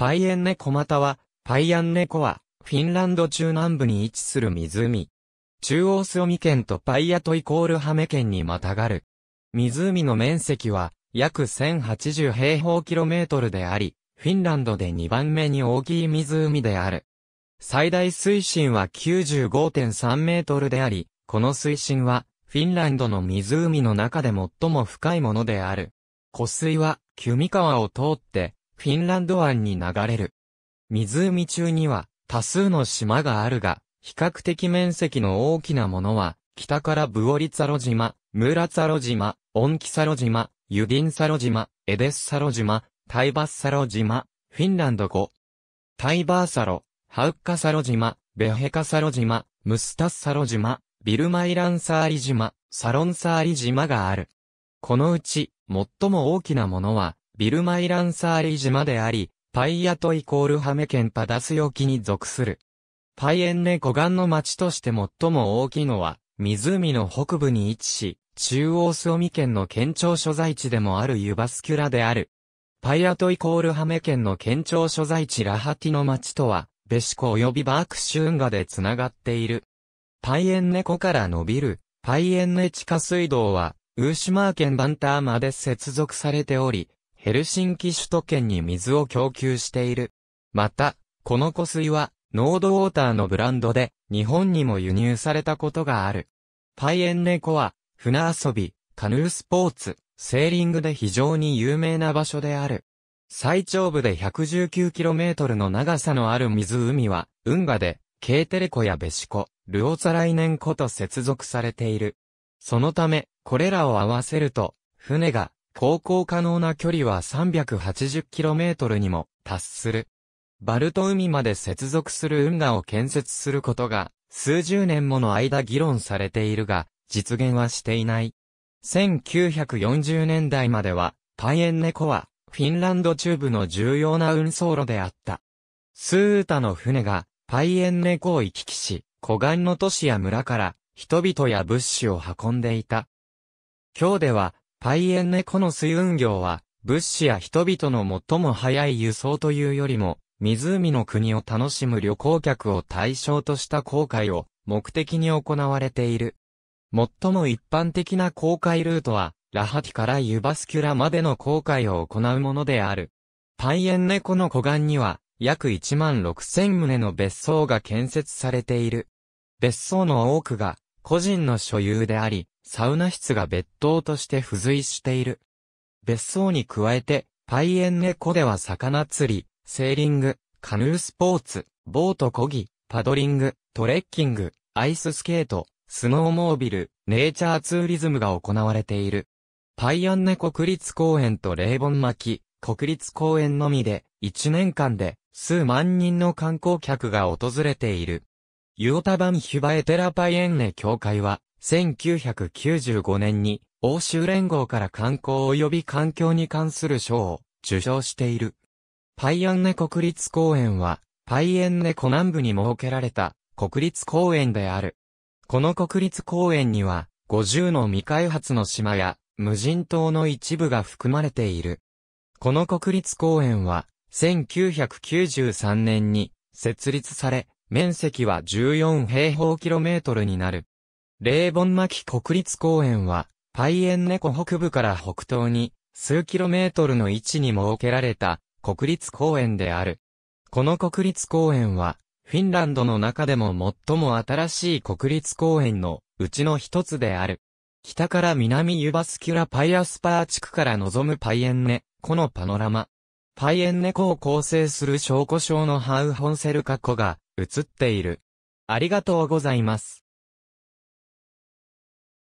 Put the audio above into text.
パイエンネコマタは、パイアンネコは、フィンランド中南部に位置する湖。中央スオミ県とパイアトイコールハメ県にまたがる。湖の面積は、約1080平方キロメートルであり、フィンランドで2番目に大きい湖である。最大水深は95.3メートルであり、この水深は、フィンランドの湖の中で最も深いものである。湖水は、キュミ川を通って、フィンランド湾に流れる。湖中には多数の島があるが、比較的面積の大きなものは、北からブオリツァロ島、ムーラツァロ島、オンキサロ島、ユディンサロ島、エデッサロ島、タイバッサロ島、フィンランド語。タイバーサロ、ハウッカサロ島、ベヘカサロ島、ムスタッサロ島、ビルマイランサーリ島、サロンサーリ島がある。このうち、最も大きなものは、ビルマイランサーリ島であり、パイアトイコールハメ県パダス沖に属する。パイエンネ湖岸の町として最も大きいのは、湖の北部に位置し、中央スオミ県の県庁所在地でもあるユバスキュラである。パイアトイコールハメ県の県庁所在地ラハティの町とは、ベシコ及びバークシューンガでつながっている。パイエンネ湖から伸びる、パイエンネ地下水道は、ウーシュマー県バンターまで接続されており、ヘルシンキ首都圏に水を供給している。また、この湖水は、ノードウォーターのブランドで、日本にも輸入されたことがある。パイエンネ湖は、船遊び、カヌースポーツ、セーリングで非常に有名な場所である。最長部で 119km の長さのある湖は、運河で、ケーテレコやベシコ、ルオザライネン湖と接続されている。そのため、これらを合わせると、船が航行可能な距離は 380km にも達する。バルト海まで接続する運河を建設することが、数十年もの間議論されているが、実現はしていない。1940年代までは、パイエンネコは、フィンランド中部の重要な運送路であった。スータの船が、パイエンネコを行き来し、湖岸の都市や村から、人々や物資を運んでいた。今日では、パイエンネコの水運業は、物資や人々の最も早い輸送というよりも、湖の国を楽しむ旅行客を対象とした航海を目的に行われている。最も一般的な航海ルートは、ラハティからユバスキュラまでの航海を行うものである。パイエンネコの湖岸には、約1万6000棟の別荘が建設されている。別荘の多くが個人の所有であり、サウナ室が別棟として付随している。別荘に加えて、パイエンネ湖では魚釣り、セーリング、カヌースポーツ、ボート漕ぎ、パドリング、トレッキング、アイススケート、スノーモービル、ネイチャーツーリズムが行われている。パイアンネ国立公園とレーボン巻、国立公園のみで、1年間で数万人の観光客が訪れている。ユオタバンヒュバエテラパイエンネ協会は、1995年に欧州連合から観光及び環境に関する賞を受賞している。パイアンネ国立公園は、パイエンネ湖南部に設けられた国立公園である。この国立公園には、50の未開発の島や無人島の一部が含まれている。この国立公園は、1993年に設立され、面積は14平方キロメートルになる。ボ盆巻国立公園は、パイエンネ北部から北東に、数キロメートルの位置に設けられた、国立公園である。この国立公園は、フィンランドの中でも最も新しい国立公園のうちの一つである。北から南ユバスキュラパイアスパー地区から望むパイエンネ、このパノラマ。パイエンネ湖を構成する小拠礁のハウホンセルカ湖が映っている。ありがとうございます。